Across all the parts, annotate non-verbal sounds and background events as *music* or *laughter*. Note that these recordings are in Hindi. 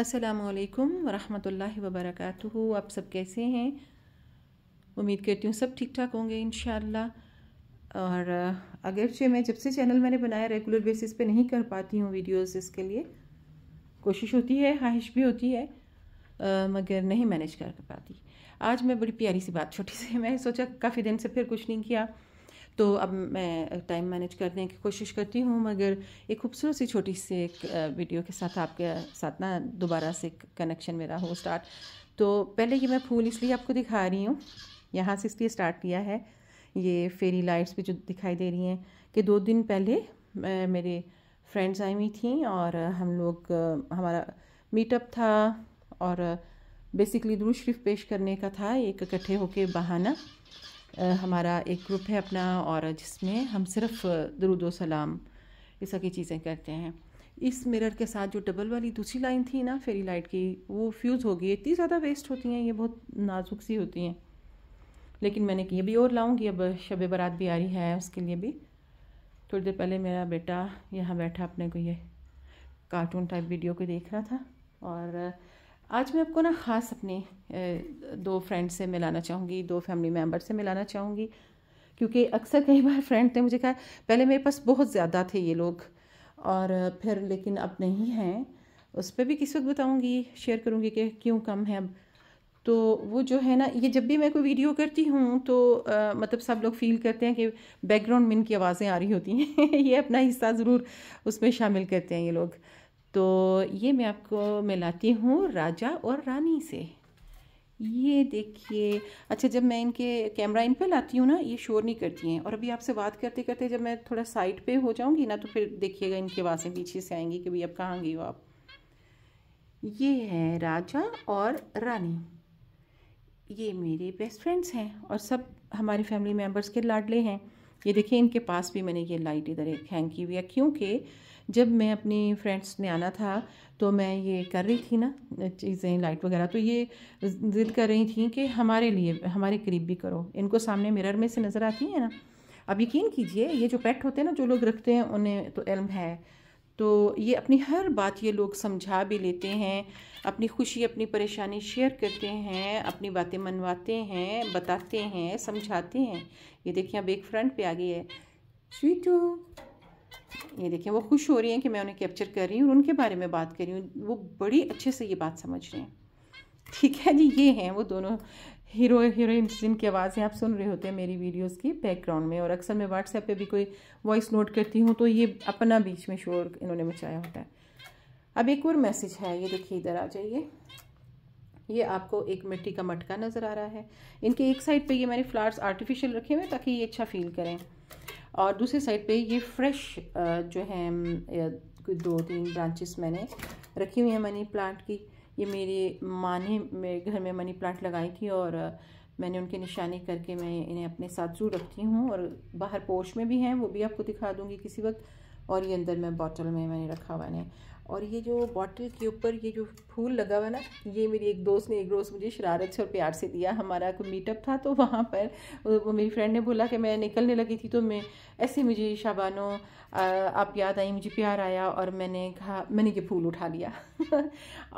असलकम वरहमल वर्क आप सब कैसे हैं उम्मीद करती हूँ सब ठीक ठाक होंगे इन और अगरचे मैं जब से चैनल मैंने बनाया रेगुलर बेसिस पे नहीं कर पाती हूँ वीडियोस इसके लिए कोशिश होती है ख्वाहिश भी होती है आ, मगर नहीं मैनेज कर पाती आज मैं बड़ी प्यारी सी बात छोटी सी *laughs* मैं सोचा काफ़ी दिन से फिर कुछ नहीं किया तो अब मैं टाइम मैनेज करने की कोशिश करती हूँ मगर एक खूबसूरत सी छोटी सी एक वीडियो के साथ आपके साथ ना दोबारा से कनेक्शन मेरा हो स्टार्ट तो पहले ये मैं फूल इसलिए आपको दिखा रही हूँ यहाँ से इसलिए स्टार्ट किया है ये फेरी लाइट्स भी जो दिखाई दे रही हैं कि दो दिन पहले मेरे फ्रेंड्स आई हुई थी और हम लोग हमारा मीटअप था और बेसिकली दुरू शरीफ पेश करने का था एक इकट्ठे होके बहाना हमारा एक ग्रुप है अपना और जिसमें हम सिर्फ दरुद सलाम ये सभी चीज़ें करते हैं इस मिरर के साथ जो डबल वाली दूसरी लाइन थी ना फेरी लाइट की वो फ्यूज़ हो गई इतनी ज़्यादा वेस्ट होती हैं ये बहुत नाजुक सी होती हैं लेकिन मैंने कि भी और लाऊंगी अब शब बारात भी आ रही है उसके लिए भी थोड़ी देर पहले मेरा बेटा यहाँ बैठा अपने को ये कार्टून टाइप वीडियो को देख रहा था और आज मैं आपको ना ख़ास अपने दो फ्रेंड से मिलाना चाहूँगी दो फैमिली मेम्बर से मिलाना चाहूँगी क्योंकि अक्सर कई बार फ्रेंड ने मुझे कहा पहले मेरे पास बहुत ज़्यादा थे ये लोग और फिर लेकिन अब नहीं हैं उस पर भी किसी वक्त बताऊँगी शेयर करूँगी कि क्यों कम है अब तो वो जो है ना ये जब भी मैं कोई वीडियो करती हूँ तो आ, मतलब सब लोग फील करते हैं कि बैकग्राउंड में इनकी आवाज़ें आ रही होती हैं *laughs* ये अपना हिस्सा ज़रूर उसमें शामिल करते हैं ये लोग तो ये मैं आपको मिलाती हूँ राजा और रानी से ये देखिए अच्छा जब मैं इनके कैमरा इन पे लाती हूँ ना ये शोर नहीं करती हैं और अभी आपसे बात करते करते जब मैं थोड़ा साइड पे हो जाऊँगी ना तो फिर देखिएगा इनकी आवाज़ें पीछे से आएंगी कि भाई अब कहाँ गई हो आप ये है राजा और रानी ये मेरे बेस्ट फ्रेंड्स हैं और सब हमारी फैमिली मेम्बर्स के लाडले हैं ये देखिए इनके पास भी मैंने ये लाइट इधर एक हैंग की हुई है क्योंकि जब मैं अपनी फ्रेंड्स ने आना था तो मैं ये कर रही थी ना चीज़ें लाइट वगैरह तो ये ज़िद कर रही थी कि हमारे लिए हमारे करीब भी करो इनको सामने मिरर में से नज़र आती है ना अब यकीन कीजिए ये जो पेट होते हैं ना जो लोग रखते हैं उन्हें तो इल्म है तो ये अपनी हर बात ये लोग समझा भी लेते हैं अपनी खुशी अपनी परेशानी शेयर करते हैं अपनी बातें मनवाते हैं बताते हैं समझाते हैं ये देखिए अब एक फ्रंट पे आ गई है स्वीटू ये देखें वो खुश हो रही हैं कि मैं उन्हें कैप्चर कर रही हूँ और उनके बारे में बात कर रही हूँ वो बड़ी अच्छे से ये बात समझ रहे हैं ठीक है जी ये हैं वो दोनों हीरो हीरोइन जिनकी आवाज़ें आप सुन रहे होते हैं मेरी वीडियोस की बैकग्राउंड में और अक्सर मैं व्हाट्सएप पे भी कोई वॉइस नोट करती हूँ तो ये अपना बीच में शोर इन्होंने मचाया होता है अब एक और मैसेज है ये देखिए इधर आ जाइए ये आपको एक मिट्टी का मटका नज़र आ रहा है इनके एक साइड पर ये मैंने फ्लावर्स आर्टिफिशियल रखे हुए ताकि ये अच्छा फील करें और दूसरे साइड पे ये फ्रेश जो है दो तीन ब्रांचेस मैंने रखी हुई हैं मनी प्लांट की ये मेरी माँ ने मेरे घर में मनी प्लांट लगाई थी और मैंने उनके निशानी करके मैं इन्हें अपने साथ जू रखती हूँ और बाहर पोर्च में भी हैं वो भी आपको दिखा दूँगी किसी वक्त और ये अंदर मैं बॉटल में मैंने रखा हुआ है और ये जो बॉटल के ऊपर ये जो फूल लगा हुआ ना ये मेरी एक दोस्त ने एक रोज़ मुझे शरारत से और प्यार से दिया हमारा कोई मीटअप था तो वहाँ पर वो मेरी फ्रेंड ने बोला कि मैं निकलने लगी थी तो मैं ऐसे मुझे शाबानो आप याद आई मुझे प्यार आया और मैंने कहा मैंने ये फूल उठा लिया *laughs*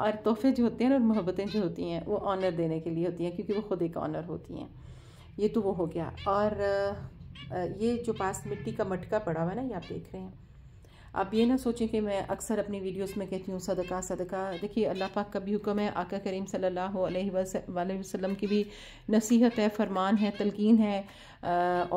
और तोहफे जो होते हैं ना और मोहब्बतें जो होती हैं वो ऑनर देने के लिए होती हैं क्योंकि वो ख़ुद एक ऑनर होती हैं ये तो वो हो गया और ये जो पास मिट्टी का मटका पड़ा हुआ है ना ये आप देख रहे हैं आप ये ना सोचें कि मैं अक्सर अपनी वीडियोस में कहती हूँ सदका सदका देखिए अल्लाह पाक का भी हुक्म है आका करीम सल्लल्लाहु अलैहि वसल्लम की भी नसीहत है फरमान है तलकिन है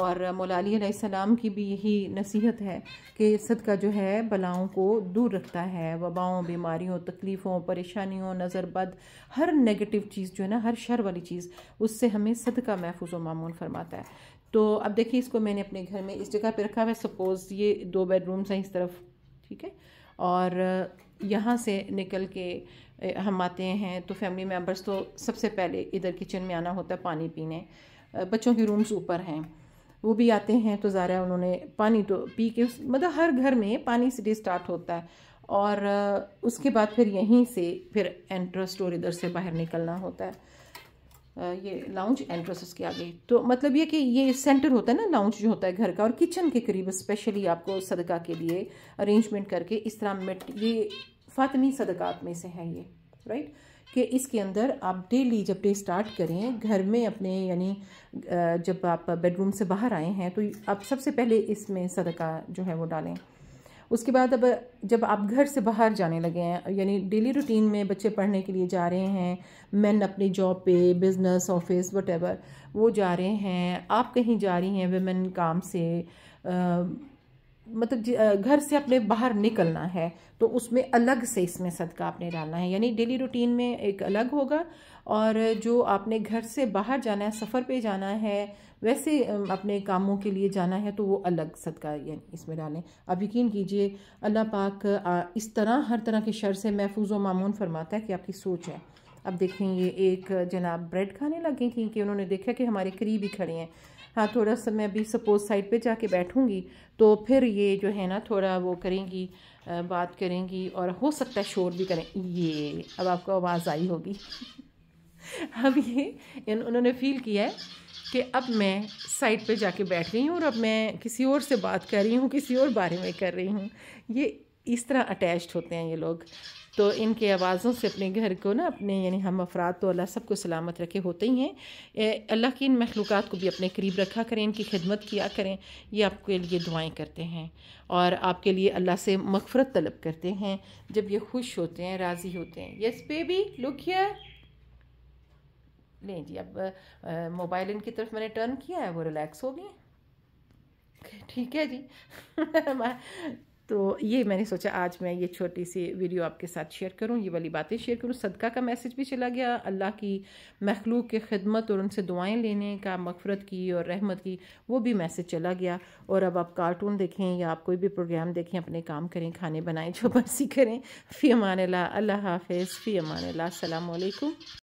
और मौलाली सलाम की भी यही नसीहत है कि सदका जो है बलाओं को दूर रखता है वबाओं बीमारियों तकलीफ़ों परेशानियों नज़रबद हर नेगेटिव चीज़ जो है ना हर शर वाली चीज़ उससे हमें सदका महफूज मामून फरमाता है तो अब देखिए इसको मैंने अपने घर में इस जगह पर रखा हुआ है सपोज़ ये दो बेडरूम्स हैं इस तरफ ठीक है और यहाँ से निकल के हम आते हैं तो फैमिली मेम्बर्स तो सबसे पहले इधर किचन में आना होता है पानी पीने बच्चों के रूम्स ऊपर हैं वो भी आते हैं तो ज़ारा उन्होंने पानी तो पी के मतलब हर घर में पानी से डे स्टार्ट होता है और उसके बाद फिर यहीं से फिर एंट्रस्ट स्टोर इधर से बाहर निकलना होता है ये लाउंज एंट्रेसेस के आगे तो मतलब ये कि ये सेंटर होता है ना लाउंज जो होता है घर का और किचन के करीब स्पेशली आपको सदका के लिए अरेंजमेंट करके इस तरह मिट ये फातमी सदकात में से है ये राइट कि इसके अंदर आप डेली जब डे स्टार्ट करें घर में अपने यानी जब आप बेडरूम से बाहर आए हैं तो आप सबसे पहले इसमें सदका जो है वो डालें उसके बाद अब जब आप घर से बाहर जाने लगे हैं यानी डेली रूटीन में बच्चे पढ़ने के लिए जा रहे हैं मैन अपनी जॉब पे बिज़नेस ऑफिस वट वो जा रहे हैं आप कहीं जा रही हैं वेमेन काम से मतलब घर से अपने बाहर निकलना है तो उसमें अलग से इसमें सदका आपने डालना है यानी डेली रूटीन में एक अलग होगा और जो आपने घर से बाहर जाना है सफ़र पे जाना है वैसे अपने कामों के लिए जाना है तो वो अलग सदका इसमें डालें आप यकीन कीजिए अल्लाह पाक इस तरह हर तरह के शर से महफूज व मामून फरमाता है कि आपकी सोच है अब देखें ये एक जनाब ब्रेड खाने लगे थी कि उन्होंने देखा कि हमारे करीब ही खड़े हैं हाँ थोड़ा सा मैं अभी सपोज साइड पे जाके बैठूँगी तो फिर ये जो है ना थोड़ा वो करेंगी बात करेंगी और हो सकता है शोर भी करें ये अब आपको आवाज़ आई होगी *laughs* अब ये इन उन्होंने फील किया है कि अब मैं साइड पे जाके बैठ रही हूँ और अब मैं किसी और से बात कर रही हूँ किसी और बारे में कर रही हूँ ये इस तरह अटैच्ड होते हैं ये लोग तो इनके आवाज़ों से अपने घर को ना अपने यानी हम अफराद तो अल्लाह सबको सलामत रखे होते ही हैं अल्लाह की इन मखलूक को भी अपने करीब रखा करें इनकी खिदमत किया करें ये आपके लिए दुआएँ करते हैं और आपके लिए अल्लाह से मफ़रत तलब करते हैं जब ये खुश होते हैं राज़ी होते हैं यस बेबी लुक हियर नहीं जी अब मोबाइल इनकी तरफ मैंने टर्न किया है वो रिलैक्स हो गए ठीक है जी *laughs* तो ये मैंने सोचा आज मैं ये छोटी सी वीडियो आपके साथ शेयर करूँ ये वाली बातें शेयर करूँ सदका का मैसेज भी चला गया अल्लाह की मखलूक की खिदमत और उनसे दुआएं लेने का मफ़रत की और रहमत की वो भी मैसेज चला गया और अब आप कार्टून देखें या आप कोई भी प्रोग्राम देखें अपने काम करें खाने बनाएं जो मर्जी करें फ़ी अमान अल्लाह हाफ़ फ़ी अमान अल्लाम